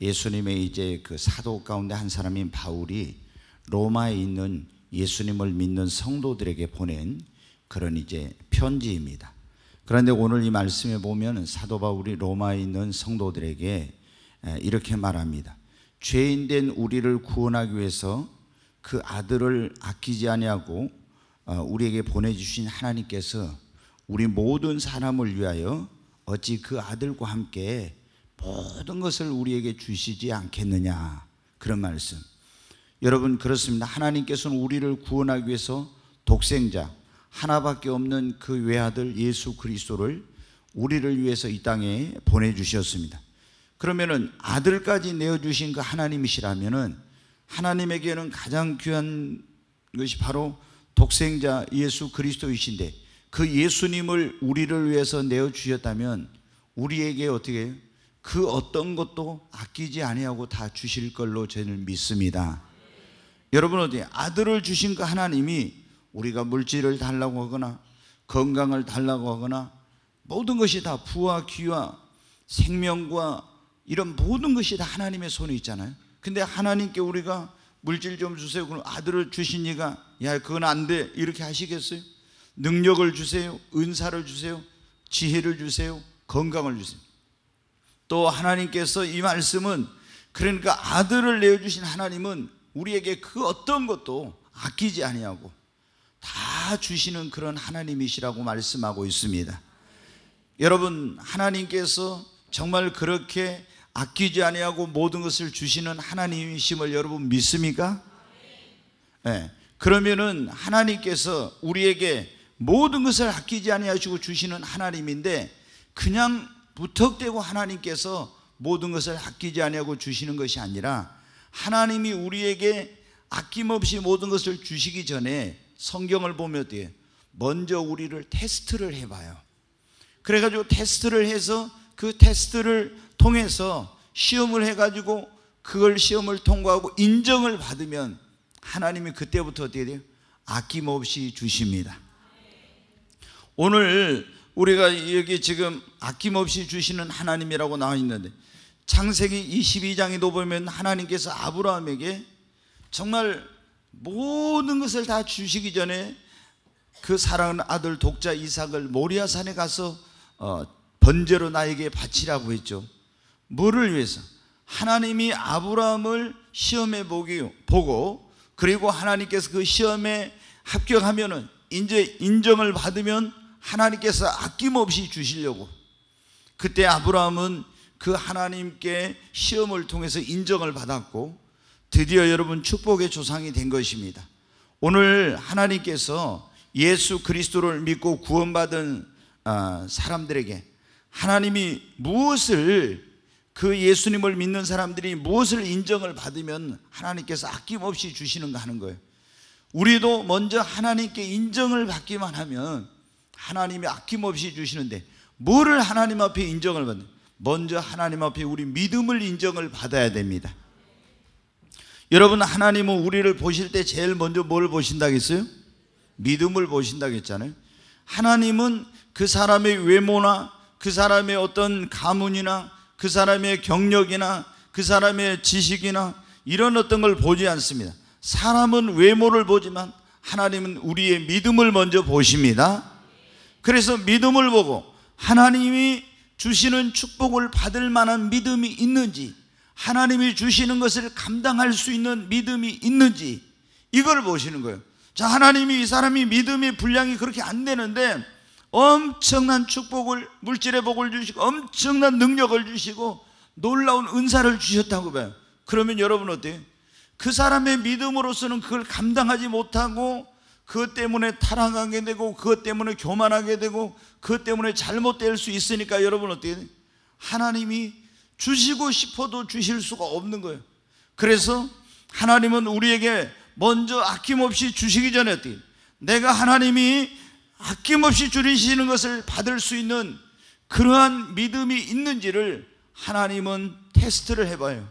예수님의 이제 그 사도 가운데 한 사람인 바울이 로마에 있는 예수님을 믿는 성도들에게 보낸 그런 이제 편지입니다. 그런데 오늘 이 말씀에 보면 사도 바울이 로마에 있는 성도들에게 이렇게 말합니다. 죄인 된 우리를 구원하기 위해서 그 아들을 아끼지 아니하고 어, 우리에게 보내주신 하나님께서 우리 모든 사람을 위하여 어찌 그 아들과 함께 모든 것을 우리에게 주시지 않겠느냐 그런 말씀. 여러분 그렇습니다. 하나님께서는 우리를 구원하기 위해서 독생자 하나밖에 없는 그 외아들 예수 그리스도를 우리를 위해서 이 땅에 보내 주셨습니다. 그러면은 아들까지 내어 주신 그 하나님이시라면은 하나님에게는 가장 귀한 것이 바로 독생자 예수 그리스도이신데 그 예수님을 우리를 위해서 내어 주셨다면 우리에게 어떻게 그 어떤 것도 아끼지 아니하고 다 주실 걸로 저는 믿습니다. 여러분 어디 아들을 주신 그 하나님이 우리가 물질을 달라고 하거나 건강을 달라고 하거나 모든 것이 다 부와 귀와 생명과 이런 모든 것이 다 하나님의 손에 있잖아요. 근데 하나님께 우리가 물질 좀 주세요. 그럼 아들을 주신 이가 야 그건 안 돼. 이렇게 하시겠어요? 능력을 주세요. 은사를 주세요. 지혜를 주세요. 건강을 주세요. 또 하나님께서 이 말씀은 그러니까 아들을 내어주신 하나님은 우리에게 그 어떤 것도 아끼지 아니하고 다 주시는 그런 하나님이시라고 말씀하고 있습니다. 여러분 하나님께서 정말 그렇게 아끼지 아니하고 모든 것을 주시는 하나님이심을 여러분 믿습니까? 네. 그러면은 하나님께서 우리에게 모든 것을 아끼지 아니하시고 주시는 하나님인데 그냥 무턱대고 하나님께서 모든 것을 아끼지 아니하고 주시는 것이 아니라 하나님이 우리에게 아낌없이 모든 것을 주시기 전에 성경을 보면 어때요? 먼저 우리를 테스트를 해봐요. 그래가지고 테스트를 해서 그 테스트를 통해서 시험을 해가지고 그걸 시험을 통과하고 인정을 받으면 하나님이 그때부터 어떻게 돼요? 아낌없이 주십니다. 오늘 우리가 여기 지금 아낌없이 주시는 하나님이라고 나와 있는데 창세기 22장에도 보면 하나님께서 아브라함에게 정말 모든 것을 다 주시기 전에 그 사랑하는 아들 독자 이삭을 모리아산에 가서 어, 번제로 나에게 바치라고 했죠. 뭐를 위해서? 하나님이 아브라함을 시험해 보고 그리고 하나님께서 그 시험에 합격하면은 이제 인정을 받으면 하나님께서 아낌없이 주시려고 그때 아브라함은 그 하나님께 시험을 통해서 인정을 받았고 드디어 여러분 축복의 조상이 된 것입니다. 오늘 하나님께서 예수 그리스도를 믿고 구원받은 아, 사람들에게 하나님이 무엇을 그 예수님을 믿는 사람들이 무엇을 인정을 받으면 하나님께서 아낌없이 주시는가 하는 거예요. 우리도 먼저 하나님께 인정을 받기만 하면 하나님이 아낌없이 주시는데 뭐를 하나님 앞에 인정을 받는 먼저 하나님 앞에 우리 믿음을 인정을 받아야 됩니다. 여러분 하나님은 우리를 보실 때 제일 먼저 뭘 보신다고 했어요? 믿음을 보신다고 했잖아요. 하나님은 그 사람의 외모나 그 사람의 어떤 가문이나 그 사람의 경력이나 그 사람의 지식이나 이런 어떤 걸 보지 않습니다. 사람은 외모를 보지만 하나님은 우리의 믿음을 먼저 보십니다. 그래서 믿음을 보고 하나님이 주시는 축복을 받을 만한 믿음이 있는지 하나님이 주시는 것을 감당할 수 있는 믿음이 있는지 이걸 보시는 거예요. 자, 하나님이 이 사람이 믿음의 분량이 그렇게 안 되는데 엄청난 축복을 물질의 복을 주시고 엄청난 능력을 주시고 놀라운 은사를 주셨다고 봐요. 그러면 여러분 어때요? 그 사람의 믿음으로서는 그걸 감당하지 못하고 그것 때문에 타락하게 되고 그것 때문에 교만하게 되고 그것 때문에 잘못될 수 있으니까 여러분 어떻게 돼? 하나님이 주시고 싶어도 주실 수가 없는 거예요. 그래서 하나님은 우리에게 먼저 아낌없이 주시기 전에 어떻게 돼? 내가 하나님이 아낌없이 주시는 것을 받을 수 있는 그러한 믿음이 있는지를 하나님은 테스트를 해봐요.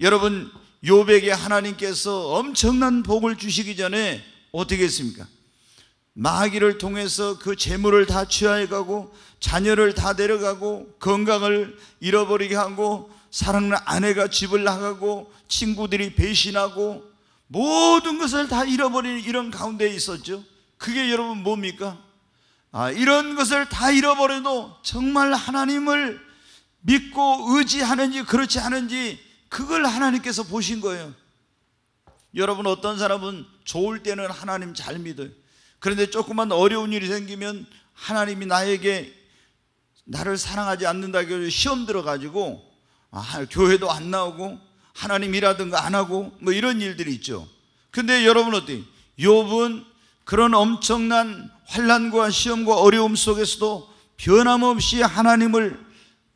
여러분 요백에 하나님께서 엄청난 복을 주시기 전에 어떻게 했습니까? 마귀를 통해서 그 재물을 다 취하해 가고 자녀를 다 데려가고 건강을 잃어버리게 하고 사랑하는 아내가 집을 나가고 친구들이 배신하고 모든 것을 다잃어버리 이런 가운데 있었죠. 그게 여러분 뭡니까? 아, 이런 것을 다 잃어버려도 정말 하나님을 믿고 의지하는지 그렇지 않은지 그걸 하나님께서 보신 거예요. 여러분 어떤 사람은 좋을 때는 하나님 잘 믿어요. 그런데 조금만 어려운 일이 생기면 하나님이 나에게 나를 사랑하지 않는다고 시험 들어가지고 아, 교회도 안 나오고 하나님 이라든가 안 하고 뭐 이런 일들이 있죠. 근데 여러분 어때? 욥은 그런 엄청난 환란과 시험과 어려움 속에서도 변함없이 하나님을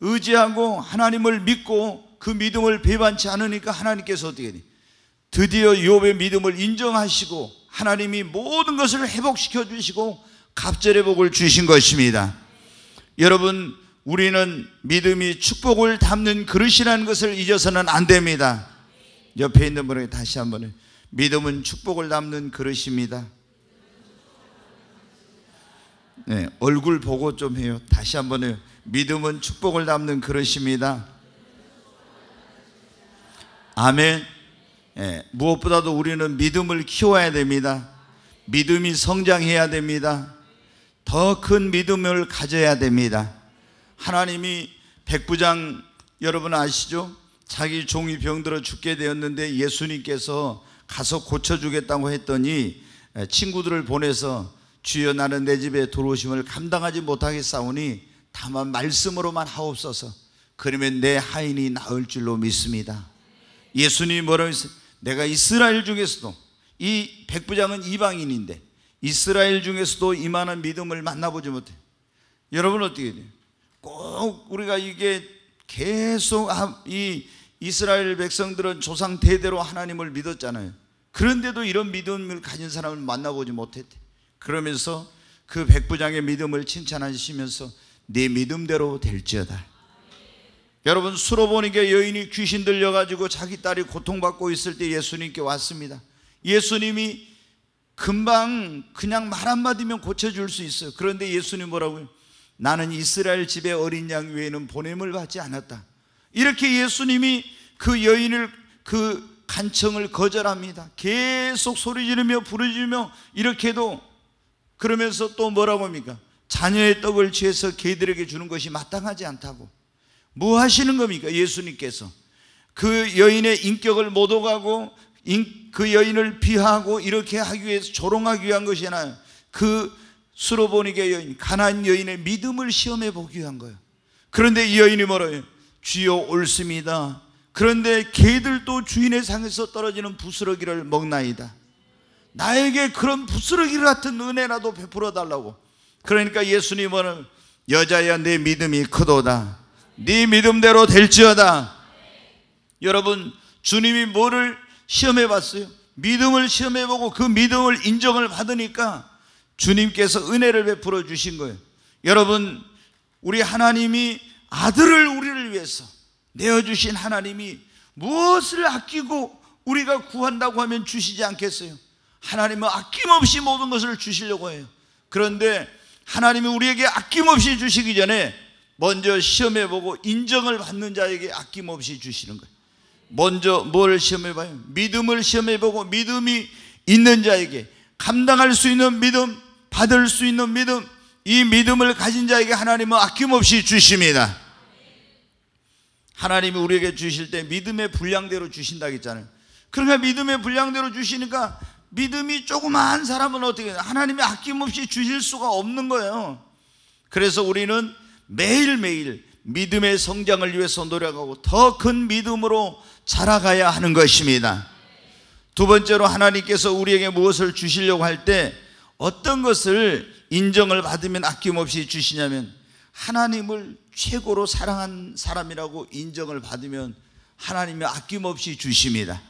의지하고 하나님을 믿고 그 믿음을 배반치 않으니까 하나님께서 어떻게 돼? 드디어 욥의 믿음을 인정하시고 하나님이 모든 것을 회복시켜 주시고 갑절의 복을 주신 것입니다. 여러분 우리는 믿음이 축복을 담는 그릇이라는 것을 잊어서는 안 됩니다. 옆에 있는 분에게 다시 한번 믿음은 축복을 담는 그릇입니다. 네, 얼굴 보고 좀 해요. 다시 한번 해요. 믿음은 축복을 담는 그릇입니다. 아멘. 예, 무엇보다도 우리는 믿음을 키워야 됩니다. 믿음이 성장해야 됩니다. 더 큰 믿음을 가져야 됩니다. 하나님이 백부장 여러분 아시죠? 자기 종이 병들어 죽게 되었는데 예수님께서 가서 고쳐주겠다고 했더니 예, 친구들을 보내서 주여 나는 내 집에 들어오심을 감당하지 못하게 싸우니 다만 말씀으로만 하옵소서 그러면 내 하인이 나을 줄로 믿습니다 예수님이 뭐라고 했어요? 내가 이스라엘 중에서도 이 백부장은 이방인인데 이스라엘 중에서도 이만한 믿음을 만나보지 못해. 여러분 어떻게 돼요? 꼭 우리가 이게 계속 아, 이 이스라엘 백성들은 조상 대대로 하나님을 믿었잖아요. 그런데도 이런 믿음을 가진 사람을 만나보지 못했대. 그러면서 그 백부장의 믿음을 칭찬하시면서 네 믿음대로 될지어다. 여러분 수로보니게 여인이 귀신 들려가지고 자기 딸이 고통받고 있을 때 예수님께 왔습니다. 예수님이 금방 그냥 말 한마디면 고쳐줄 수 있어요. 그런데 예수님 뭐라고요? 나는 이스라엘 집의 어린 양 외에는 보냄을 받지 않았다. 이렇게 예수님이 그 여인을 그 간청을 거절합니다. 계속 소리 지르며 부르짖며 이렇게도 그러면서 또 뭐라고 합니까? 자녀의 떡을 취해서 개들에게 주는 것이 마땅하지 않다고. 뭐 하시는 겁니까? 예수님께서 그 여인의 인격을 모독하고 그 여인을 비하하고 이렇게 하기 위해서 조롱하기 위한 것이 아그 수로보니게 여인 가난 여인의 믿음을 시험해 보기 위한 거예요. 그런데 이 여인이 뭐라요? 주여 옳습니다. 그런데 개들도 주인의 상에서 떨어지는 부스러기를 먹나이다. 나에게 그런 부스러기 같은 은혜라도 베풀어 달라고. 그러니까 예수님은 여자야 내 믿음이 크도다. 네 믿음대로 될지어다. 여러분 주님이 뭐를 시험해 봤어요? 믿음을 시험해 보고 그 믿음을 인정을 받으니까 주님께서 은혜를 베풀어 주신 거예요. 여러분 우리 하나님이 아들을 우리를 위해서 내어 주신 하나님이 무엇을 아끼고 우리가 구한다고 하면 주시지 않겠어요? 하나님은 아낌없이 모든 것을 주시려고 해요. 그런데 하나님이 우리에게 아낌없이 주시기 전에 먼저 시험해 보고 인정을 받는 자에게 아낌없이 주시는 거예요. 먼저 뭘 시험해 봐요? 믿음을 시험해 보고 믿음이 있는 자에게 감당할 수 있는 믿음, 받을 수 있는 믿음, 이 믿음을 가진 자에게 하나님은 아낌없이 주십니다. 하나님이 우리에게 주실 때 믿음의 분량대로 주신다 했잖아요. 그러니까 믿음의 분량대로 주시니까 믿음이 조그마한 사람은 어떻게 하나님이 아낌없이 주실 수가 없는 거예요. 그래서 우리는 매일매일 믿음의 성장을 위해서 노력하고 더 큰 믿음으로 자라가야 하는 것입니다. 두 번째로 하나님께서 우리에게 무엇을 주시려고 할 때 어떤 것을 인정을 받으면 아낌없이 주시냐면 하나님을 최고로 사랑한 사람이라고 인정을 받으면 하나님이 아낌없이 주십니다.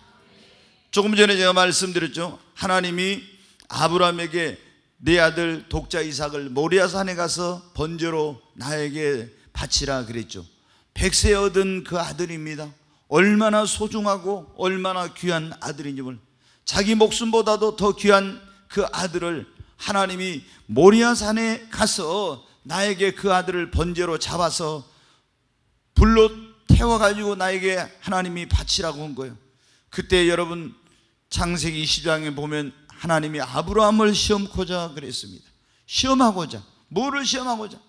조금 전에 제가 말씀드렸죠. 하나님이 아브라함에게 내 아들 독자 이삭을 모리아 산에 가서 번제로 나에게 바치라 그랬죠. 백세 얻은 그 아들입니다. 얼마나 소중하고 얼마나 귀한 아들인지 몰라. 자기 목숨보다도 더 귀한 그 아들을 하나님이 모리아산에 가서 나에게 그 아들을 번제로 잡아서 불로 태워가지고 나에게 하나님이 바치라고 한 거예요. 그때 여러분 창세기 20장에 보면 하나님이 아브라함을 시험코자 그랬습니다. 시험하고자. 뭐를 시험하고자?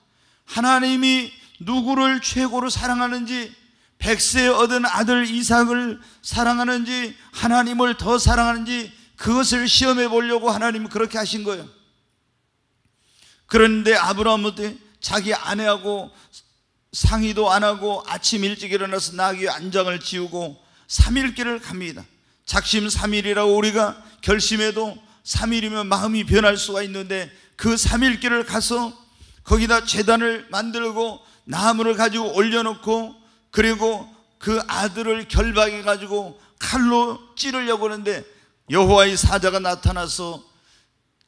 하나님이 누구를 최고로 사랑하는지 백세 얻은 아들 이삭을 사랑하는지 하나님을 더 사랑하는지 그것을 시험해 보려고 하나님이 그렇게 하신 거예요. 그런데 아브라함한 자기 아내하고 상의도 안 하고 아침 일찍 일어나서 나귀 안장을 지우고 3일 길을 갑니다. 작심 3일이라고 우리가 결심해도 3일이면 마음이 변할 수가 있는데 그 3일 길을 가서 거기다 재단을 만들고 나무를 가지고 올려놓고 그리고 그 아들을 결박해 가지고 칼로 찌르려고 하는데 여호와의 사자가 나타나서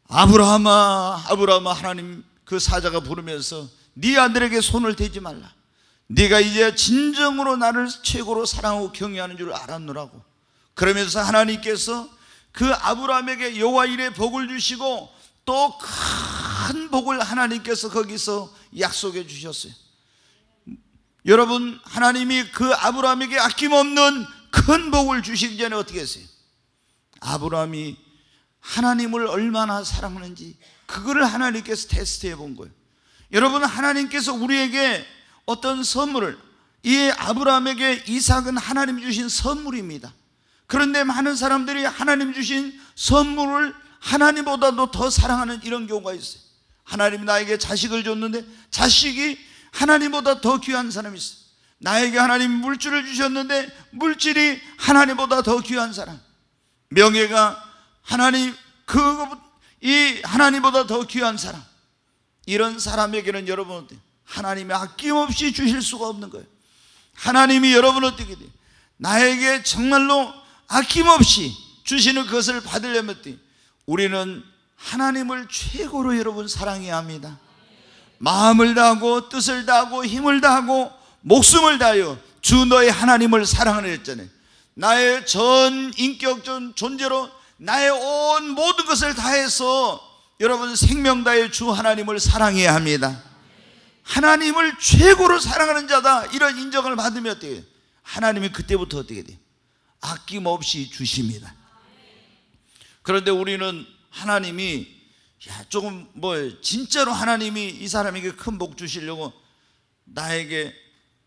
아브라함아 아브라함아 하나님 그 사자가 부르면서 네 아들에게 손을 대지 말라 네가 이제 진정으로 나를 최고로 사랑하고 경외하는 줄 알았노라고 그러면서 하나님께서 그 아브라함에게 여호와 일의 복을 주시고 또큰 복을 하나님께서 거기서 약속해 주셨어요. 여러분, 하나님이 그 아브라함에게 아낌없는 큰 복을 주시기 전에 어떻게 했어요? 아브라함이 하나님을 얼마나 사랑하는지 그거를 하나님께서 테스트해 본 거예요. 여러분, 하나님께서 우리에게 어떤 선물을 이 아브라함에게 이삭은 하나님 주신 선물입니다. 그런데 많은 사람들이 하나님 주신 선물을 하나님보다도 더 사랑하는 이런 경우가 있어요. 하나님이 나에게 자식을 줬는데 자식이 하나님보다 더 귀한 사람이 있어요. 나에게 하나님 물질을 주셨는데 물질이 하나님보다 더 귀한 사람. 명예가 하나님 그이 하나님보다 더 귀한 사람. 이런 사람에게는 여러분 어때? 하나님이 아낌없이 주실 수가 없는 거예요. 하나님이 여러분 어떻 나에게 정말로 아낌없이 주시는 것을 받으려면 우리는 하나님을 최고로 여러분 사랑해야 합니다. 마음을 다하고 뜻을 다하고 힘을 다하고 목숨을 다하여 주 너의 하나님을 사랑하려 했잖아요. 나의 전 인격적 존재로 나의 온 모든 것을 다해서 여러분 생명 다해 주 하나님을 사랑해야 합니다. 하나님을 최고로 사랑하는 자다 이런 인정을 받으면 어떻게 해요? 하나님이 그때부터 어떻게 돼요? 아낌없이 주십니다. 그런데 우리는 하나님이 야, 조금 뭐 진짜로 하나님이 이 사람에게 큰 복 주시려고 나에게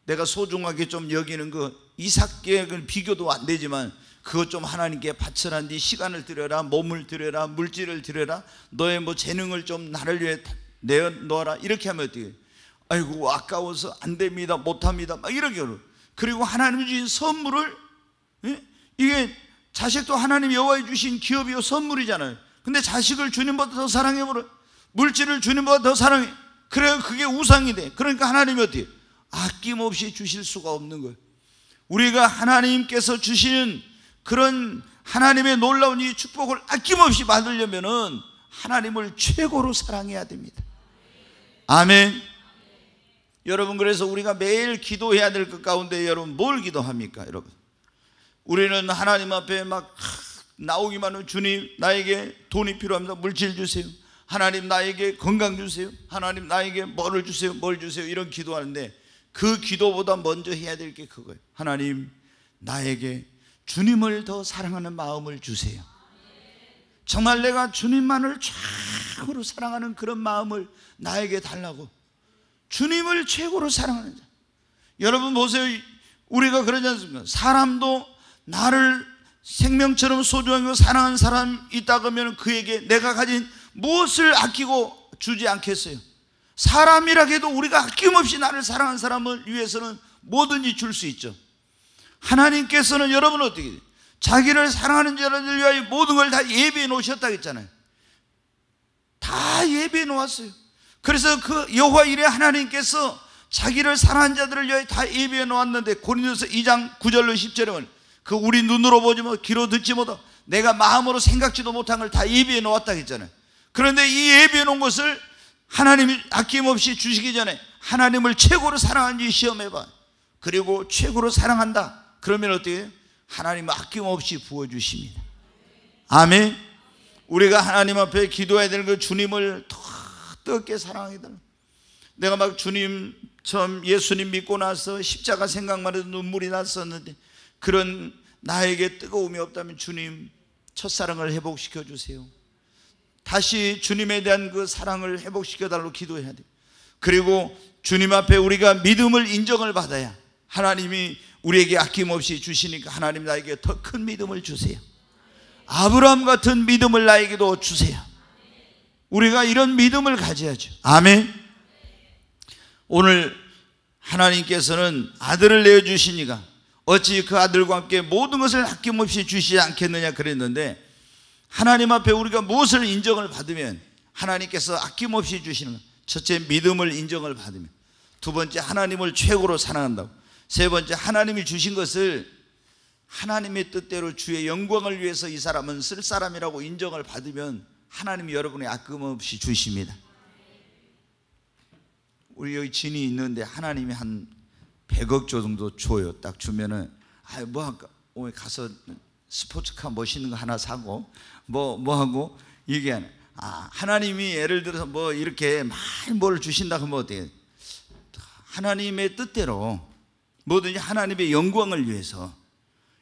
내가 소중하게 좀 여기는 그 이삭 계획은 비교도 안 되지만 그것 좀 하나님께 바쳐라 네 시간을 들여라 몸을 들여라 물질을 들여라 너의 뭐 재능을 좀 나를 위해 내어 놓아라 이렇게 하면 어떻게 아이고 아까워서 안 됩니다 못합니다 막 이렇게 그리고 하나님 주신 선물을 예? 이게 자식도 하나님 여호와의 주신 기업이요 선물이잖아요. 근데 자식을 주님보다 더 사랑해 버려. 물질을 주님보다 더 사랑해. 그래 그게 우상이 돼. 그러니까 하나님이 어떻게 아낌없이 주실 수가 없는 거예요. 우리가 하나님께서 주시는 그런 하나님의 놀라운 이 축복을 아낌없이 받으려면은 하나님을 최고로 사랑해야 됩니다. 아멘. 여러분 그래서 우리가 매일 기도해야 될 것 가운데 여러분 뭘 기도합니까, 여러분? 우리는 하나님 앞에 막 나오기만 하면 주님 나에게 돈이 필요합니다. 물질 주세요. 하나님 나에게 건강 주세요. 하나님 나에게 뭐를 주세요. 뭘 주세요. 이런 기도하는데 그 기도보다 먼저 해야 될 게 그거예요. 하나님 나에게 주님을 더 사랑하는 마음을 주세요. 정말 내가 주님만을 최고로 사랑하는 그런 마음을 나에게 달라고. 주님을 최고로 사랑하는 자. 여러분 보세요. 우리가 그러지 않습니까? 사람도 나를 생명처럼 소중하고 사랑하는 사람 있다 그러면 그에게 내가 가진 무엇을 아끼고 주지 않겠어요? 사람이라해도 우리가 아낌없이 나를 사랑하는 사람을 위해서는 뭐든지 줄 수 있죠. 하나님께서는 여러분 어떻게 돼요? 자기를 사랑하는 자를 위하여 모든 걸 다 예배해 놓으셨다 했잖아요. 다 예배해 놓았어요. 그래서 그 여호와 이래 하나님께서 자기를 사랑하는 자들을 위하여 다 예배해 놓았는데 고린도서 2장 9절로 10절에 보면 그 우리 눈으로 보지 못, 귀로 듣지 못하 고 내가 마음으로 생각지도 못한 걸 다 예비해 놓았다 했잖아요. 그런데 이 예비해 놓은 것을 하나님이 아낌없이 주시기 전에 하나님을 최고로 사랑하는지 시험해봐. 그리고 최고로 사랑한다. 그러면 어떻게 해요? 하나님 아낌없이 부어주십니다. 아멘. 우리가 하나님 앞에 기도해야 될 그 주님을 더 뜨겁게 사랑하게 되는. 내가 막 주님 처음 예수님 믿고 나서 십자가 생각만 해도 눈물이 났었는데 그런 나에게 뜨거움이 없다면 주님 첫사랑을 회복시켜 주세요. 다시 주님에 대한 그 사랑을 회복시켜 달라고 기도해야 돼요. 그리고 주님 앞에 우리가 믿음을 인정을 받아야 하나님이 우리에게 아낌없이 주시니까 하나님 나에게 더 큰 믿음을 주세요. 아브라함 같은 믿음을 나에게도 주세요. 우리가 이런 믿음을 가져야죠. 아멘. 오늘 하나님께서는 아들을 내어주시니까 어찌 그 아들과 함께 모든 것을 아낌없이 주시지 않겠느냐 그랬는데 하나님 앞에 우리가 무엇을 인정을 받으면 하나님께서 아낌없이 주시는 첫째 믿음을 인정을 받으면 두 번째 하나님을 최고로 사랑한다고 세 번째 하나님이 주신 것을 하나님의 뜻대로 주의 영광을 위해서 이 사람은 쓸 사람이라고 인정을 받으면 하나님이 여러분의 아낌없이 주십니다 우리 여기 진이 있는데 하나님이 한 100억 정도 줘요. 딱 주면은 아뭐 할까? 오늘 가서 스포츠카 멋있는 뭐 거 하나 사고 뭐뭐 뭐 하고 이게 아 하나님이 예를 들어서 뭐 이렇게 많이 뭘 주신다 하면 어떻게 하나님의 뜻대로 뭐든지 하나님의 영광을 위해서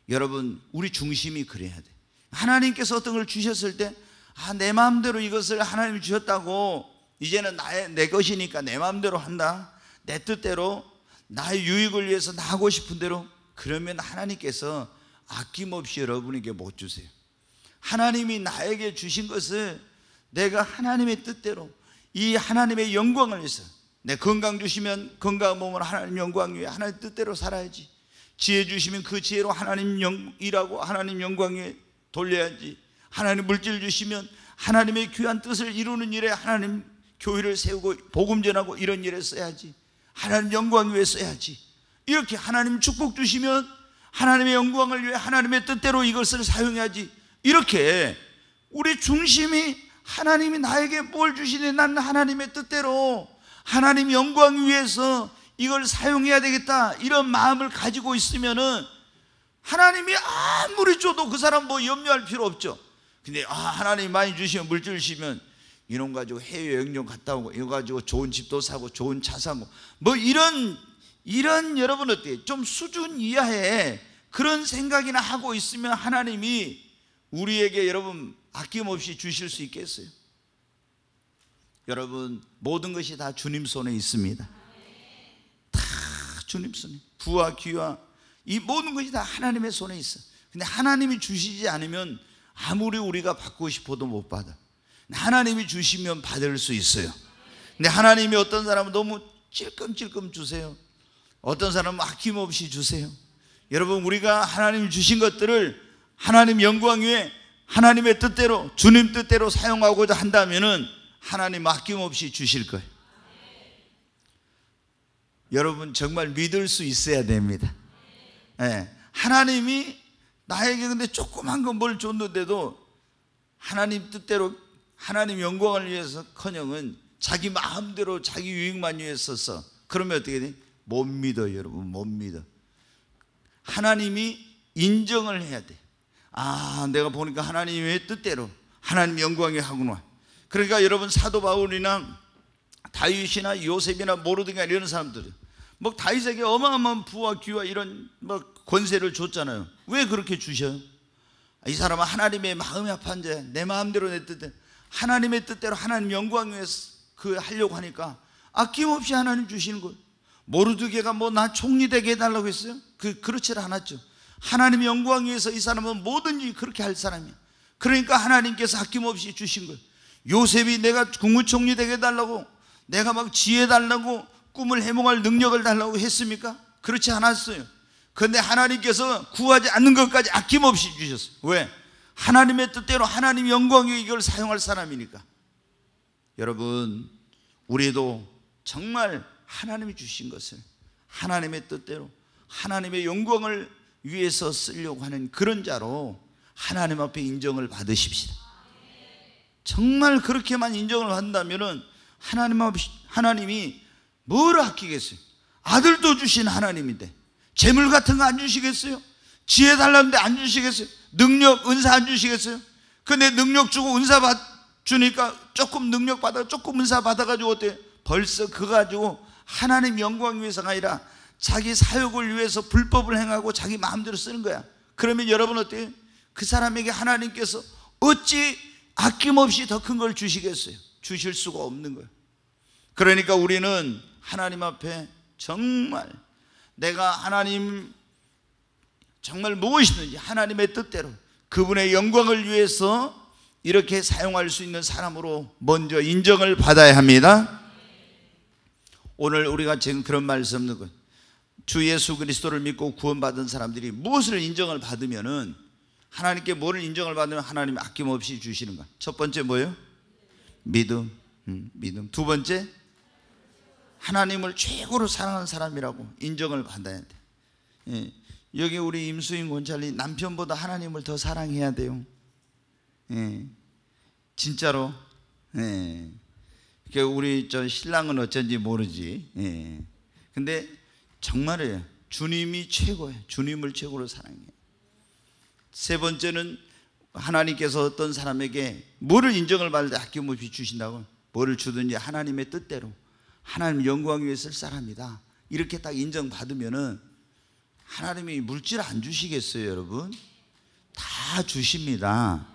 여러분 우리 중심이 그래야 돼. 하나님께서 어떤 걸 주셨을 때 아, 내 마음대로 이것을 하나님이 주셨다고 이제는 나의 내 것이니까 내 마음대로 한다. 내 뜻대로 나의 유익을 위해서 나 하고 싶은 대로 그러면 하나님께서 아낌없이 여러분에게 못 주세요. 하나님이 나에게 주신 것을 내가 하나님의 뜻대로 이 하나님의 영광을 위해서 내 건강 주시면 건강한 몸을 하나님 영광 위해 하나님 뜻대로 살아야지. 지혜 주시면 그 지혜로 하나님 영, 일하고 하나님 영광 에 돌려야지. 하나님 물질 주시면 하나님의 귀한 뜻을 이루는 일에 하나님 교회를 세우고 복음 전하고 이런 일에 써야지. 하나님 영광 위해 써야지. 이렇게 하나님 축복 주시면 하나님의 영광을 위해 하나님의 뜻대로 이것을 사용해야지. 이렇게 우리 중심이 하나님이 나에게 뭘 주시니 나는 하나님의 뜻대로 하나님 영광 위해서 이걸 사용해야 되겠다 이런 마음을 가지고 있으면은 하나님이 아무리 줘도 그 사람 뭐 염려할 필요 없죠. 근데 아 하나님 많이 주시면 물 주시면 이놈 가지고 해외여행 좀 갔다 오고 이거 가지고 좋은 집도 사고 좋은 차 사고 뭐 이런 이런 여러분 어때요? 좀 수준 이하의 그런 생각이나 하고 있으면 하나님이 우리에게 여러분 아낌없이 주실 수 있겠어요? 여러분 모든 것이 다 주님 손에 있습니다. 다 주님 손에 부와 귀와 이 모든 것이 다 하나님의 손에 있어. 요 근데 하나님이 주시지 않으면 아무리 우리가 받고 싶어도 못 받아. 하나님이 주시면 받을 수 있어요. 근데 하나님이 어떤 사람은 너무 찔끔찔끔 주세요. 어떤 사람은 아낌없이 주세요. 여러분 우리가 하나님 주신 것들을 하나님 영광 위에 하나님의 뜻대로 주님 뜻대로 사용하고자 한다면은 하나님 아낌없이 주실 거예요. 여러분 정말 믿을 수 있어야 됩니다. 네. 하나님이 나에게 근데 조그만 건 뭘 줬는데도 하나님 뜻대로 하나님 영광을 위해서 커녕은 자기 마음대로 자기 유익만 위해서 써. 그러면 어떻게 돼? 못 믿어, 여러분. 못 믿어. 하나님이 인정을 해야 돼. 아, 내가 보니까 하나님의 뜻대로 하나님 영광이 하구나. 그러니까 여러분 사도 바울이나 다윗이나 요셉이나 모르든가 이런 사람들 뭐 다윗에게 어마어마한 부와 귀와 이런 뭐 권세를 줬잖아요. 왜 그렇게 주셔요? 아, 이 사람은 하나님의 마음이 아파 한 자, 내 마음대로 내 뜻대 하나님의 뜻대로 하나님 영광 위해서 그 하려고 하니까 아낌없이 하나님 주시는 거예요. 모르드게가 뭐 나 총리 되게 해달라고 했어요? 그, 그렇지를 않았죠. 하나님의 영광 위해서 이 사람은 뭐든지 그렇게 할 사람이야. 그러니까 하나님께서 아낌없이 주신 거예요. 요셉이 내가 국무총리 되게 해달라고 내가 막 지혜 달라고 꿈을 해몽할 능력을 달라고 했습니까? 그렇지 않았어요. 그런데 하나님께서 구하지 않는 것까지 아낌없이 주셨어요. 왜? 하나님의 뜻대로 하나님 영광에 이걸 사용할 사람이니까. 여러분, 우리도 정말 하나님이 주신 것을 하나님의 뜻대로 하나님의 영광을 위해서 쓰려고 하는 그런 자로 하나님 앞에 인정을 받으십시다. 정말 그렇게만 인정을 한다면 하나님 하나님이 뭘 아끼겠어요? 아들도 주신 하나님인데 재물 같은 거 안 주시겠어요? 지혜 달라는데 안 주시겠어요? 능력 은사 안 주시겠어요? 근데 능력 주고 은사 받 주니까 조금 능력 받아 조금 은사 받아 가지고 어때? 요 벌써 그 가지고 하나님 영광 위해서가 아니라 자기 사욕을 위해서 불법을 행하고 자기 마음대로 쓰는 거야. 그러면 여러분 어때요? 그 사람에게 하나님께서 어찌 아낌없이 더 큰 걸 주시겠어요? 주실 수가 없는 거예요. 그러니까 우리는 하나님 앞에 정말 내가 하나님 정말 무엇이든지 하나님의 뜻대로 그분의 영광을 위해서 이렇게 사용할 수 있는 사람으로 먼저 인정을 받아야 합니다. 오늘 우리가 지금 그런 말씀 듣고 주 예수 그리스도를 믿고 구원받은 사람들이 무엇을 인정을 받으면은 하나님께 뭐를 인정을 받으면 하나님이 아낌없이 주시는 가첫 번째 뭐예요? 믿음. 음, 믿음. 두 번째 하나님을 최고로 사랑하는 사람이라고 인정을 받아야 돼. 예. 여기 우리 임수인 권찰리 남편보다 하나님을 더 사랑해야 돼요. 예. 진짜로. 예. 그 우리 저 신랑은 어쩐지 모르지. 예. 근데 정말이에요. 주님이 최고예요. 주님을 최고로 사랑해요. 세 번째는 하나님께서 어떤 사람에게 뭐를 인정을 받을 때 아낌없이 주신다고 뭐를 주든지 하나님의 뜻대로 하나님 영광 위에 쓸 사람이다. 이렇게 딱 인정받으면은 하나님이 물질 안 주시겠어요, 여러분? 다 주십니다.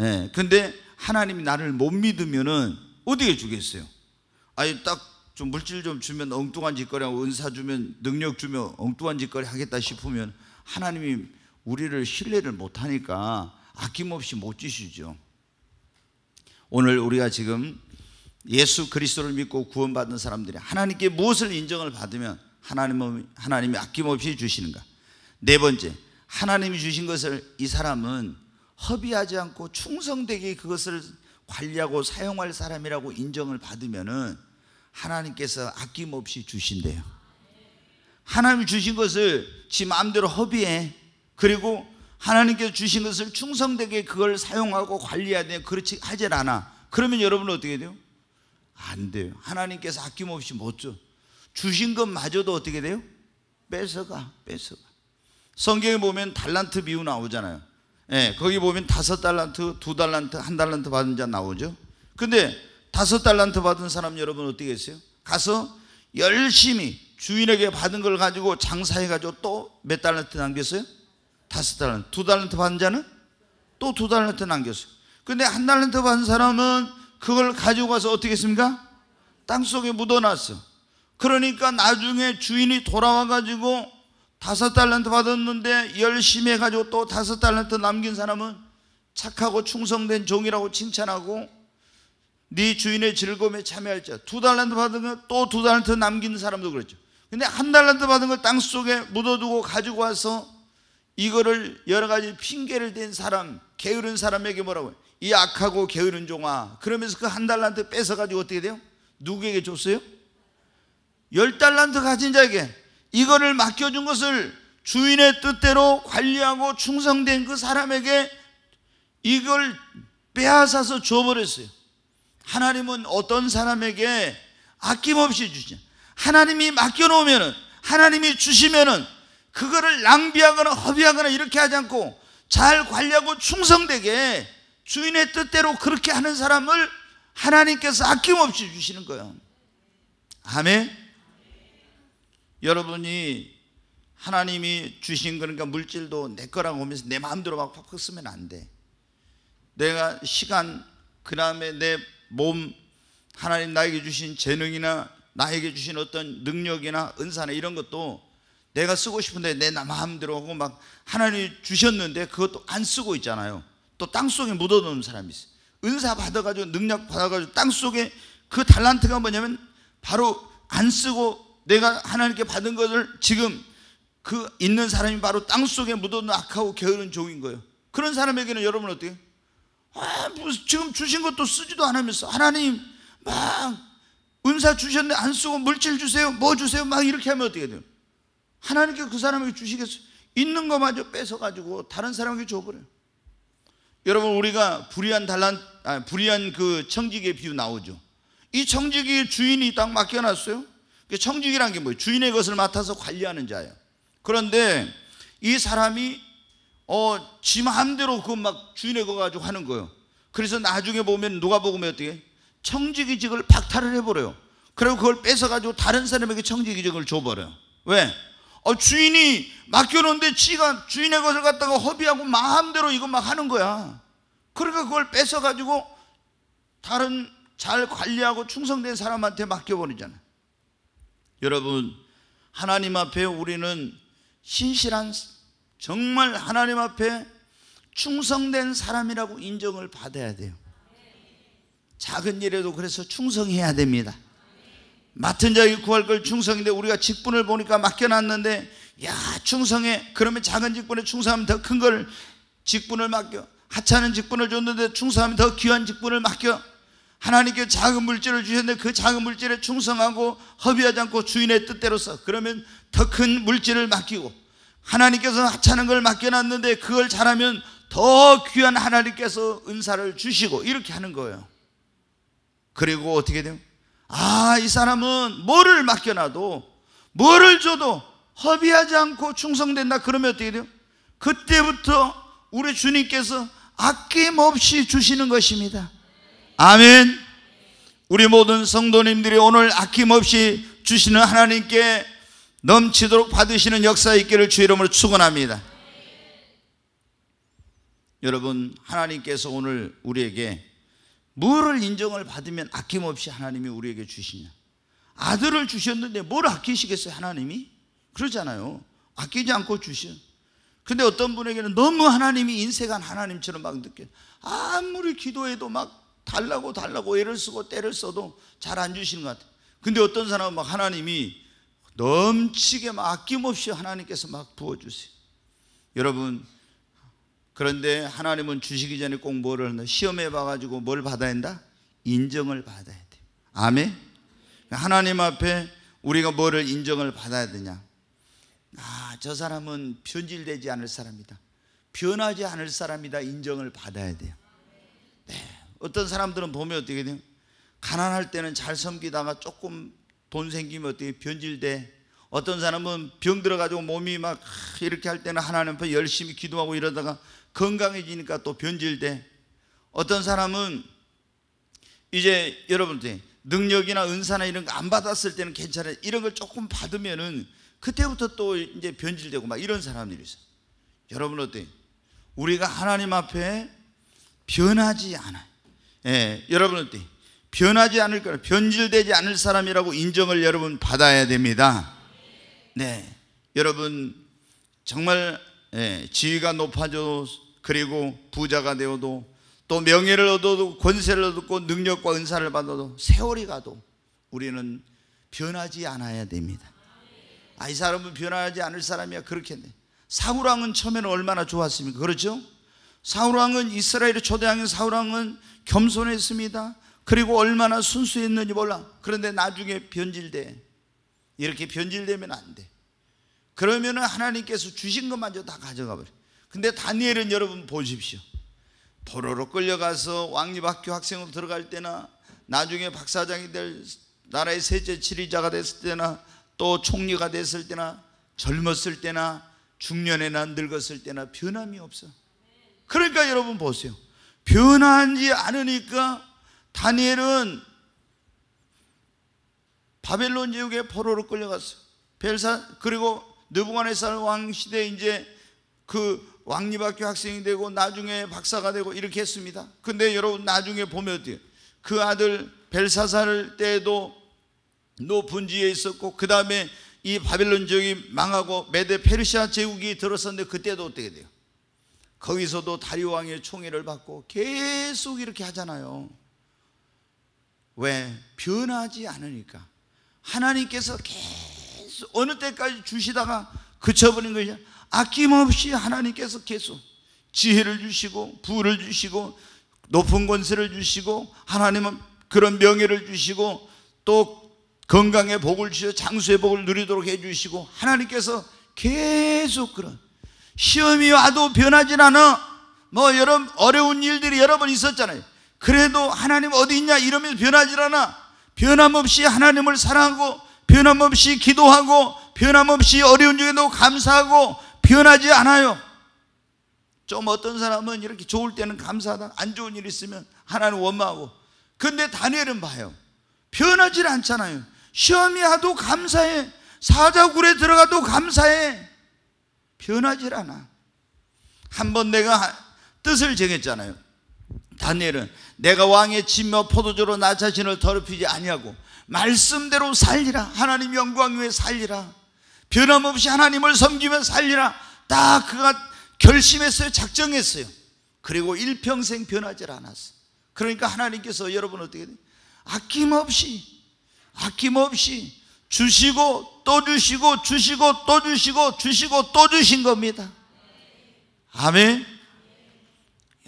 예. 네, 근데 하나님이 나를 못 믿으면은 어디에 주겠어요? 아니 딱 좀 물질 좀 주면 엉뚱한 짓거리하고 은사 주면 능력 주면 엉뚱한 짓거리 하겠다 싶으면 하나님이 우리를 신뢰를 못 하니까 아낌없이 못 주시죠. 오늘 우리가 지금 예수 그리스도를 믿고 구원받은 사람들이 하나님께 무엇을 인정을 받으면 하나님, 하나님이 아낌없이 주시는가? 네 번째, 하나님이 주신 것을 이 사람은 허비하지 않고 충성되게 그것을 관리하고 사용할 사람이라고 인정을 받으면은 하나님께서 아낌없이 주신대요. 하나님 주신 것을 지 마음대로 허비해. 그리고 하나님께서 주신 것을 충성되게 그걸 사용하고 관리해야 돼. 그렇지 하질 않아. 그러면 여러분은 어떻게 돼요? 안 돼요. 하나님께서 아낌없이 못 줘. 주신 것마저도 어떻게 돼요? 뺏어가, 뺏어가. 성경에 보면 달란트 비유 나오잖아요. 예, 거기 보면 다섯 달란트, 두 달란트, 한 달란트 받은 자 나오죠. 근데 다섯 달란트 받은 사람 여러분 어떻게 했어요? 가서 열심히 주인에게 받은 걸 가지고 장사해가지고 또 몇 달란트 남겼어요? 다섯 달란트. 두 달란트 받은 자는 또 두 달란트 남겼어요. 근데 한 달란트 받은 사람은 그걸 가지고 가서 어떻게 했습니까? 땅 속에 묻어놨어. 그러니까 나중에 주인이 돌아와가지고 다섯 달란트 받았는데 열심히 해가지고 또 다섯 달란트 남긴 사람은 착하고 충성된 종이라고 칭찬하고 네 주인의 즐거움에 참여할 자. 두 달란트 받은 거 또 두 달란트 남긴 사람도 그렇죠. 근데 한 달란트 받은 걸 땅 속에 묻어두고 가지고 와서 이거를 여러 가지 핑계를 댄 사람, 게으른 사람에게 뭐라고 해요? 이 악하고 게으른 종아. 그러면서 그 한 달란트 뺏어가지고 어떻게 돼요? 누구에게 줬어요? 열 달란트 가진 자에게 이거를 맡겨준 것을 주인의 뜻대로 관리하고 충성된 그 사람에게 이걸 빼앗아서 줘버렸어요. 하나님은 어떤 사람에게 아낌없이 주시 하나님이 맡겨놓으면은, 하나님이 주시면은, 그거를 낭비하거나 허비하거나 이렇게 하지 않고 잘 관리하고 충성되게 주인의 뜻대로 그렇게 하는 사람을 하나님께서 아낌없이 주시는 거예요. 아멘. 여러분이 하나님이 주신 그러니까 물질도 내 거라고 하면서 내 마음대로 막 팍팍 쓰면 안 돼. 내가 시간, 그 다음에 내 몸, 하나님 나에게 주신 재능이나 나에게 주신 어떤 능력이나 은사나 이런 것도 내가 쓰고 싶은데 내 마음대로 하고 막 하나님이 주셨는데 그것도 안 쓰고 있잖아요. 또 땅속에 묻어놓은 사람이 있어요. 은사 받아가지고 능력 받아가지고 땅속에 그 달란트가 뭐냐면 바로 안 쓰고 내가 하나님께 받은 것을 지금 그 있는 사람이 바로 땅 속에 묻어놓은 악하고 게으른 종인 거예요. 그런 사람에게는 여러분 어때요? 아, 무슨 지금 주신 것도 쓰지도 않으면서 하나님 막 은사 주셨는데 안 쓰고 물질 주세요, 뭐 주세요, 막 이렇게 하면 어떻게 돼요? 하나님께 그 사람에게 주시겠어요? 있는 것마저 뺏어가지고 다른 사람에게 줘버려요. 여러분 우리가 불의한 달란, 아, 불의한 그 청지기의 비유 나오죠. 이 청지기의 주인이 딱 맡겨놨어요. 그 청직이란 게 뭐예요? 주인의 것을 맡아서 관리하는 자예요. 그런데 이 사람이 어, 지 마음대로 그막 주인의 거 가지고 하는 거예요. 그래서 나중에 보면 누가 보면 어떻게 청지기직을 박탈을 해버려요. 그리고 그걸 뺏어가지고 다른 사람에게 청지기직을 줘버려요. 왜? 어, 주인이 맡겨놓은데 지가 주인의 것을 갖다가 허비하고 마음대로 이거 막 하는 거야. 그러니까 그걸 뺏어가지고 다른 잘 관리하고 충성된 사람한테 맡겨버리잖아요. 여러분 하나님 앞에 우리는 신실한 정말 하나님 앞에 충성된 사람이라고 인정을 받아야 돼요. 작은 일에도 그래서 충성해야 됩니다. 맡은 자에게 구할 걸 충성인데 우리가 직분을 보니까 맡겨놨는데 야 충성해 그러면 작은 직분에 충성하면 더 큰 걸 직분을 맡겨 하찮은 직분을 줬는데 충성하면 더 귀한 직분을 맡겨 하나님께 작은 물질을 주셨는데 그 작은 물질에 충성하고 허비하지 않고 주인의 뜻대로서 그러면 더 큰 물질을 맡기고 하나님께서 하찮은 걸 맡겨놨는데 그걸 잘하면 더 귀한 하나님께서 은사를 주시고 이렇게 하는 거예요. 그리고 어떻게 돼요? 아, 이 사람은 뭐를 맡겨놔도 뭐를 줘도 허비하지 않고 충성된다 그러면 어떻게 돼요? 그때부터 우리 주님께서 아낌없이 주시는 것입니다. 아멘. 우리 모든 성도님들이 오늘 아낌없이 주시는 하나님께 넘치도록 받으시는 역사 있기를 주 이름으로 축원합니다. 여러분 하나님께서 오늘 우리에게 뭐를 인정을 받으면 아낌없이 하나님이 우리에게 주시냐? 아들을 주셨는데 뭘 아끼시겠어요 하나님이? 그러잖아요. 아끼지 않고 주신. 근데 어떤 분에게는 너무 하나님이 인색한 하나님처럼 막 느껴. 아무리 기도해도 막 달라고 달라고 애를 쓰고 때를 써도 잘 안 주시는 것 같아요. 근데 어떤 사람은 막 하나님이 넘치게 막 아낌없이 하나님께서 막 부어주세요. 여러분, 그런데 하나님은 주시기 전에 꼭 뭐를 한다? 시험해 봐가지고 뭘 받아야 한다? 인정을 받아야 돼. 아멘? 하나님 앞에 우리가 뭐를 인정을 받아야 되냐? 아, 저 사람은 변질되지 않을 사람이다. 변하지 않을 사람이다. 인정을 받아야 돼요. 네. 어떤 사람들은 보면 어떻게 돼요? 가난할 때는 잘 섬기다가 조금 돈 생기면 어떻게 변질돼. 어떤 사람은 병 들어가지고 몸이 막 이렇게 할 때는 하나님 앞에 열심히 기도하고 이러다가 건강해지니까 또 변질돼. 어떤 사람은 이제 여러분들 능력이나 은사나 이런 거 안 받았을 때는 괜찮아요. 이런 걸 조금 받으면은 그때부터 또 이제 변질되고 막 이런 사람들이 있어요. 여러분 어때요? 우리가 하나님 앞에 변하지 않아요. 예, 여러분한테 변하지 않을 거라 변질되지 않을 사람이라고 인정을 여러분 받아야 됩니다. 네, 여러분 정말 예, 지위가 높아져 그리고 부자가 되어도 또 명예를 얻어도 권세를 얻고 능력과 은사를 받아도 세월이 가도 우리는 변하지 않아야 됩니다. 아, 이 사람은 변하지 않을 사람이야. 그렇겠 사우랑은 처음에는 얼마나 좋았습니까? 그렇죠? 사울왕은 이스라엘의 초대왕인 사울왕은 겸손했습니다. 그리고 얼마나 순수했는지 몰라. 그런데 나중에 변질돼. 이렇게 변질되면 안 돼. 그러면은 하나님께서 주신 것마저 다 가져가 버려. 근데 다니엘은 여러분 보십시오. 포로로 끌려가서 왕립학교 학생으로 들어갈 때나 나중에 박사장이 될 나라의 셋째 치리자가 됐을 때나 또 총리가 됐을 때나 젊었을 때나 중년에나 늙었을 때나 변함이 없어. 그러니까 여러분 보세요. 변하지 않으니까 다니엘은 바벨론 제국의 포로로 끌려갔어요. 벨사 그리고 느부갓네살 왕 시대 이제 그 왕립학교 학생이 되고 나중에 박사가 되고 이렇게 했습니다. 근데 여러분 나중에 보면 어때요? 그 아들 벨사살 때도 높은 지에 있었고 그 다음에 이 바벨론 지역이 망하고 메데 페르시아 제국이 들어섰는데 그때도 어떻게 돼요? 거기서도 다리오 왕의 총애를 받고 계속 이렇게 하잖아요. 왜 변하지 않으니까 하나님께서 계속 어느 때까지 주시다가 그쳐버린 것이 아낌없이 하나님께서 계속 지혜를 주시고 부를 주시고 높은 권세를 주시고 하나님은 그런 명예를 주시고 또 건강의 복을 주셔 장수의 복을 누리도록 해주시고 하나님께서 계속 그런 시험이 와도 변하진 않아. 뭐 여러 어려운 일들이 여러 번 있었잖아요. 그래도 하나님 어디 있냐 이러면 변하질 않아. 변함없이 하나님을 사랑하고 변함없이 기도하고 변함없이 어려운 중에도 감사하고 변하지 않아요. 좀 어떤 사람은 이렇게 좋을 때는 감사하다 안 좋은 일 있으면 하나님 원망하고 근데 다니엘은 봐요. 변하지 않잖아요. 시험이 와도 감사해. 사자굴에 들어가도 감사해. 변하질 않아. 한 번 내가 뜻을 정했잖아요. 다니엘은 내가 왕의 진며 포도주로 나 자신을 더럽히지 아니하고 말씀대로 살리라. 하나님 영광 위에 살리라. 변함없이 하나님을 섬기며 살리라. 딱 그가 결심했어요. 작정했어요. 그리고 일평생 변하지 않았어. 그러니까 하나님께서 여러분 어떻게 돼? 아낌없이 아낌없이 주시고 또 주시고 주시고 또 주시고 주시고 또 주신 겁니다. 아멘.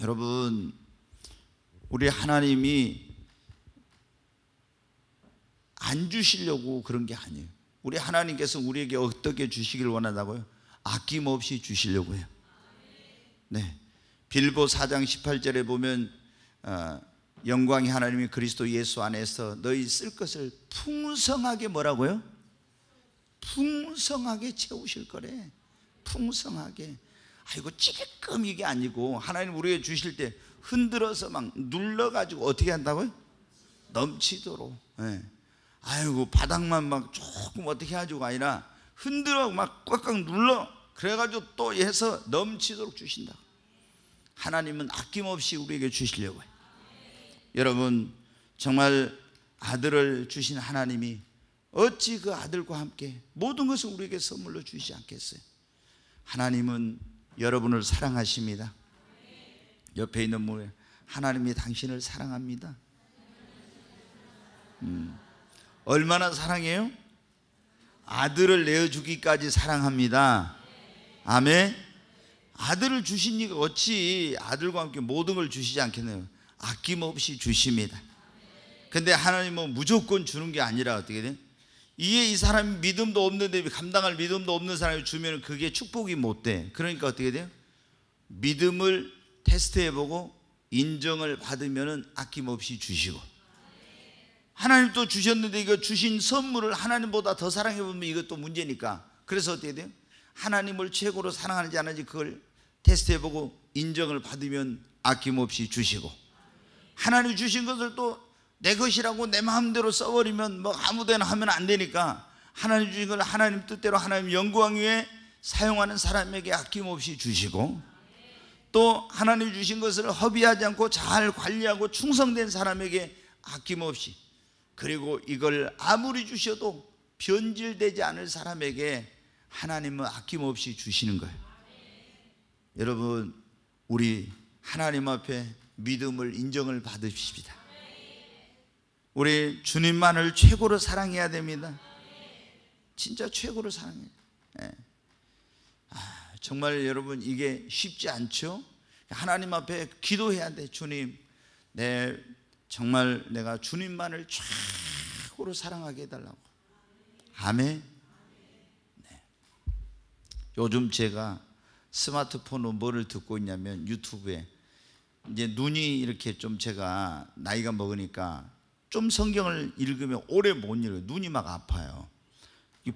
여러분, 우리 하나님이 안 주시려고 그런 게 아니에요. 우리 하나님께서 우리에게 어떻게 주시길 원한다고요? 아낌없이 주시려고 해요. 네. 빌보 4장 18절에 보면 어, 영광이 하나님이 그리스도 예수 안에서 너희 쓸 것을 풍성하게 뭐라고요? 풍성하게 채우실 거래. 풍성하게. 아이고 찌개껌 이게 아니고 하나님 우리에게 주실 때 흔들어서 막 눌러가지고 어떻게 한다고요? 넘치도록. 네. 아이고 바닥만 막 조금 어떻게 해가지고 아니라 흔들어 막 꽉꽉 눌러 그래가지고 또 해서 넘치도록 주신다. 하나님은 아낌없이 우리에게 주시려고 해 여러분 정말 아들을 주신 하나님이 어찌 그 아들과 함께 모든 것을 우리에게 선물로 주시지 않겠어요? 하나님은 여러분을 사랑하십니다. 옆에 있는 분에 하나님이 당신을 사랑합니다. 음, 얼마나 사랑해요? 아들을 내어주기까지 사랑합니다. 아멘. 아들을 주신 이가 어찌 아들과 함께 모든 걸 주시지 않겠나요? 아낌없이 주십니다. 근데 하나님은 무조건 주는 게 아니라 어떻게 돼? 이에 이 사람이 믿음도 없는데 감당할 믿음도 없는 사람이 주면 그게 축복이 못 돼. 그러니까 어떻게 돼요? 믿음을 테스트해보고 인정을 받으면 아낌없이 주시고 하나님 도 주셨는데 이거 주신 선물을 하나님보다 더 사랑해보면 이것도 문제니까 그래서 어떻게 돼요? 하나님을 최고로 사랑하는지 안 하는지 그걸 테스트해보고 인정을 받으면 아낌없이 주시고 하나님 주신 것을 또내 것이라고 내 마음대로 써버리면 뭐 아무데나 하면 안 되니까 하나님 주신 걸 하나님 뜻대로 하나님 영광 위에 사용하는 사람에게 아낌없이 주시고 또 하나님 주신 것을 허비하지 않고 잘 관리하고 충성된 사람에게 아낌없이 그리고 이걸 아무리 주셔도 변질되지 않을 사람에게 하나님은 아낌없이 주시는 거예요. 여러분, 우리 하나님 앞에 믿음을 인정을 받으십니다 우리 주님만을 최고로 사랑해야 됩니다. 진짜 최고로 사랑해요. 네. 아, 정말 여러분 이게 쉽지 않죠? 하나님 앞에 기도해야 돼. 주님, 내 정말 내가 주님만을 최고로 사랑하게 해달라고. 아멘. 네. 요즘 제가 스마트폰으로 뭐를 듣고 있냐면 유튜브에 이제 눈이 이렇게 좀 제가 나이가 먹으니까 좀 성경을 읽으면 오래 못 읽어요. 눈이 막 아파요.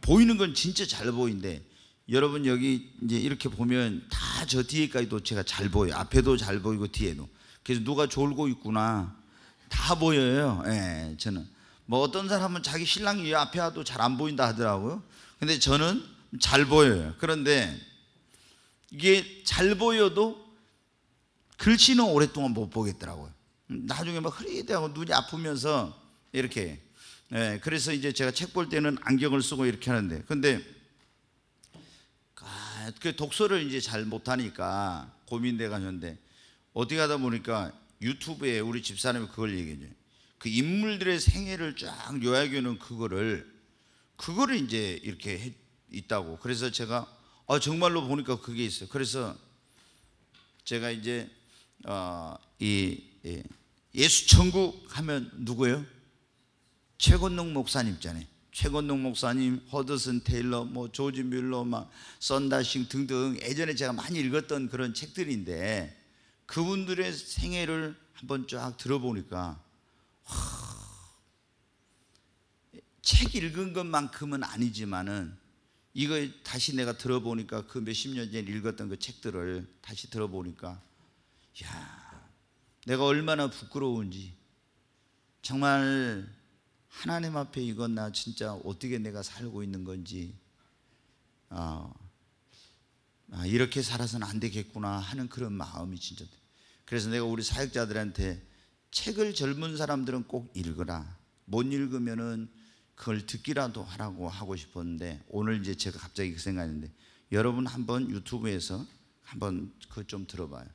보이는 건 진짜 잘 보이는데 여러분 여기 이제 이렇게 보면 다 저 뒤에까지도 제가 잘 보여요. 앞에도 잘 보이고 뒤에도. 그래서 누가 졸고 있구나. 다 보여요. 예, 저는. 뭐 어떤 사람은 자기 신랑이 앞에 와도 잘 안 보인다 하더라고요. 근데 저는 잘 보여요. 그런데 이게 잘 보여도 글씨는 오랫동안 못 보겠더라고요. 나중에 막 흐리대하고 눈이 아프면서 이렇게 예, 그래서 이제 제가 책 볼 때는 안경을 쓰고 이렇게 하는데 근데 아, 그 독서를 이제 잘 못하니까 고민돼 가는데 어디 가다 보니까 유튜브에 우리 집사람이 그걸 얘기해줘요 그 인물들의 생애를 쫙 요약해놓은 그거를 그거를 이제 이렇게 해, 있다고 그래서 제가 아, 정말로 보니까 그게 있어요 그래서 제가 이제 어, 이 예. 예수 천국 하면 누구예요? 최건농 목사님 잖아요 최건농 목사님, 허드슨 테일러, 뭐 조지 뮬러, 막 썬다싱 등등 예전에 제가 많이 읽었던 그런 책들인데 그분들의 생애를 한번 쫙 들어보니까 허... 책 읽은 것만큼은 아니지만은 이거 다시 내가 들어보니까 그 몇십 년 전에 읽었던 그 책들을 다시 들어보니까 야 내가 얼마나 부끄러운지 정말 하나님 앞에 이건 나 진짜 어떻게 내가 살고 있는 건지 어, 아, 이렇게 살아서는 안 되겠구나 하는 그런 마음이 진짜 그래서 내가 우리 사역자들한테 책을 젊은 사람들은 꼭 읽어라 못 읽으면은 그걸 듣기라도 하라고 하고 싶었는데 오늘 이제 제가 갑자기 그생각했는데 여러분 한번 유튜브에서 한번 그 좀 들어봐요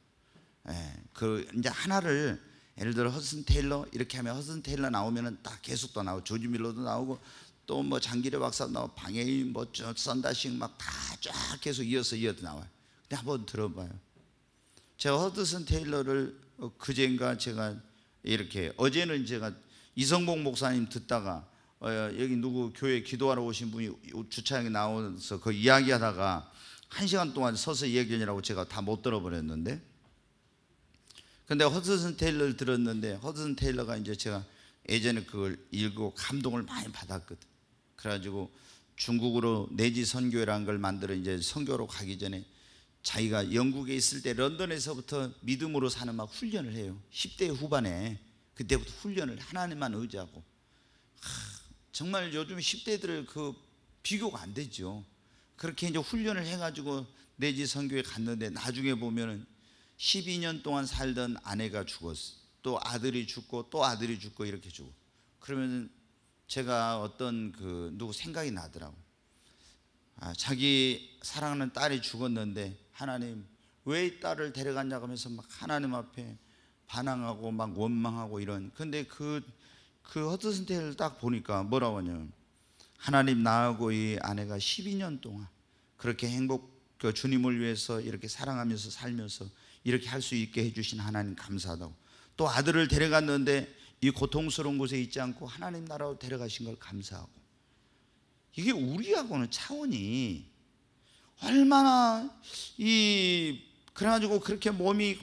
예, 그 이제 하나를 예를 들어 허슨 테일러 이렇게 하면 허슨 테일러 나오면은 딱 계속 또 나오고 조지 밀러도 나오고 또 뭐 장기래 박사 나오고 방해인 뭐 썬다싱 뭐 막다 쫙 계속 이어서 이어서 나와요. 근데 한 번 들어봐요. 제가 허드슨 테일러를 어, 그젠가 제가 이렇게 어제는 제가 이성봉 목사님 듣다가 어, 여기 누구 교회 기도하러 오신 분이 주차장에 나와서 그 이야기하다가 한 시간 동안 서서 이야기하느라고 제가 다 못 들어버렸는데 근데 허드슨 테일러를 들었는데 허드슨 테일러가 이제 제가 예전에 그걸 읽고 감동을 많이 받았거든. 그래가지고 중국으로 내지 선교라는걸 만들어 이제 선교로 가기 전에 자기가 영국에 있을 때 런던에서부터 믿음으로 사는 막 훈련을 해요. 10대 후반에 그때부터 훈련을 하나님만 의지하고 하, 정말 요즘 1 0대들그 비교가 안 되죠. 그렇게 이제 훈련을 해가지고 내지 선교에 갔는데 나중에 보면은 12년 동안 살던 아내가 죽었어. 또 아들이 죽고 또 아들이 죽고 이렇게 죽어 그러면 제가 어떤 그 누구 생각이 나더라고. 아, 자기 사랑하는 딸이 죽었는데 하나님 왜 이 딸을 데려갔냐고 하면서 막 하나님 앞에 반항하고 막 원망하고 이런. 근데 그그 그, 그 허드슨 테일을 딱 보니까 뭐라고 하냐면 하나님 나하고 이 아내가 12년 동안 그렇게 행복 그 주님을 위해서 이렇게 사랑하면서 살면서 이렇게 할 수 있게 해주신 하나님 감사하다고 또 아들을 데려갔는데 이 고통스러운 곳에 있지 않고 하나님 나라로 데려가신 걸 감사하고 이게 우리하고는 차원이 얼마나 이 그래가지고 그렇게 몸이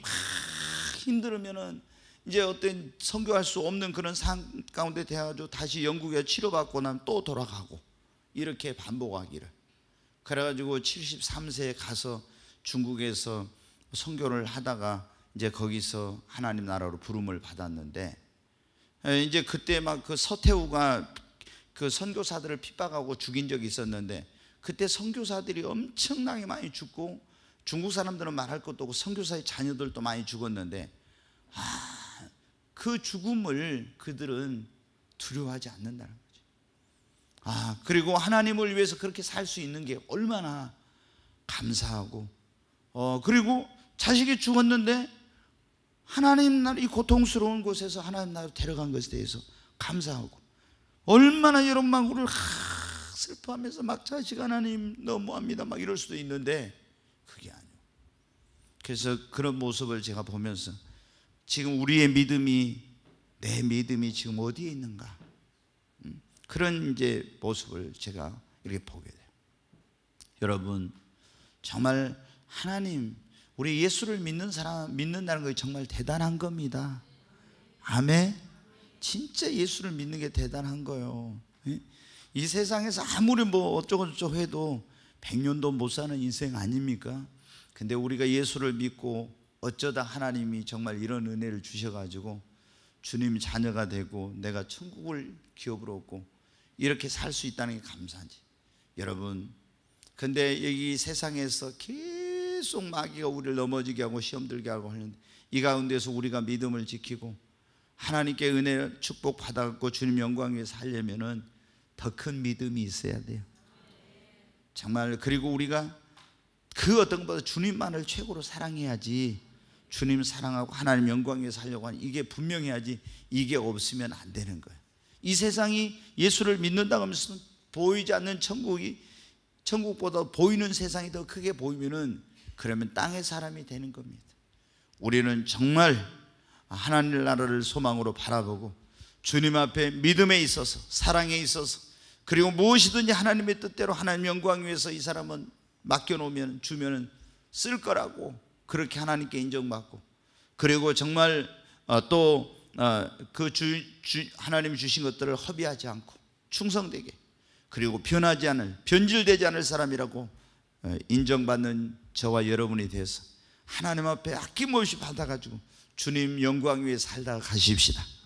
확힘들면은 이제 어떤 성교할수 없는 그런 상 가운데 돼가지고 다시 영국에 치료받고 나면 또 돌아가고 이렇게 반복하기를 그래가지고 73세에 가서 중국에서 선교를 하다가 이제 거기서 하나님 나라로 부름을 받았는데 이제 그때 막 그 서태후가 그 선교사들을 핍박하고 죽인 적이 있었는데 그때 선교사들이 엄청나게 많이 죽고 중국 사람들은 말할 것도 없고 선교사의 자녀들도 많이 죽었는데 아, 그 죽음을 그들은 두려워하지 않는다는 거죠. 아, 그리고 하나님을 위해서 그렇게 살 수 있는 게 얼마나 감사하고 어, 그리고 자식이 죽었는데 하나님 나라 이 고통스러운 곳에서 하나님 나라로 데려간 것에 대해서 감사하고 얼마나 여러 마음으로 슬퍼하면서 막 자식 하나님 너무합니다 막 이럴 수도 있는데 그게 아니에요 그래서 그런 모습을 제가 보면서 지금 우리의 믿음이 내 믿음이 지금 어디에 있는가 음, 그런 이제 모습을 제가 이렇게 보게 돼요 여러분 정말 하나님 우리 예수를 믿는 사람 믿는다는 것이 정말 대단한 겁니다. 아멘. 진짜 예수를 믿는 게 대단한 거예요. 예? 이 세상에서 아무리 뭐 어쩌고저쩌고 해도 100년도 못 사는 인생 아닙니까? 근데 우리가 예수를 믿고 어쩌다 하나님이 정말 이런 은혜를 주셔가지고 주님 자녀가 되고 내가 천국을 기업으로 얻고 이렇게 살 수 있다는 게 감사하지. 여러분, 근데 여기 세상에서 계속 계속 마귀가 우리를 넘어지게 하고 시험 들게 하고 하는데 이 가운데서 우리가 믿음을 지키고 하나님께 은혜 축복 받아갖고 주님 영광 위에 살려면은 더 큰 믿음이 있어야 돼요. 정말 그리고 우리가 그 어떤 것보다 주님만을 최고로 사랑해야지 주님 사랑하고 하나님 영광 위에 살려고 하는 이게 분명해야지 이게 없으면 안 되는 거예요. 이 세상이 예수를 믿는다고 하면서 보이지 않는 천국이 천국보다 보이는 세상이 더 크게 보이면은 그러면 땅의 사람이 되는 겁니다. 우리는 정말 하나님 나라를 소망으로 바라보고 주님 앞에 믿음에 있어서 사랑에 있어서 그리고 무엇이든지 하나님의 뜻대로 하나님 영광 위해서 이 사람은 맡겨놓으면 주면쓸 거라고 그렇게 하나님께 인정받고 그리고 정말 어, 또그 어, 주, 주, 하나님 주신 것들을 허비하지 않고 충성되게 그리고 변하지 않을 변질되지 않을 사람이라고 어, 인정받는 저와 여러분이 돼서 하나님 앞에 아낌없이 받아가지고 주님 영광 위에 살다가 가십시다.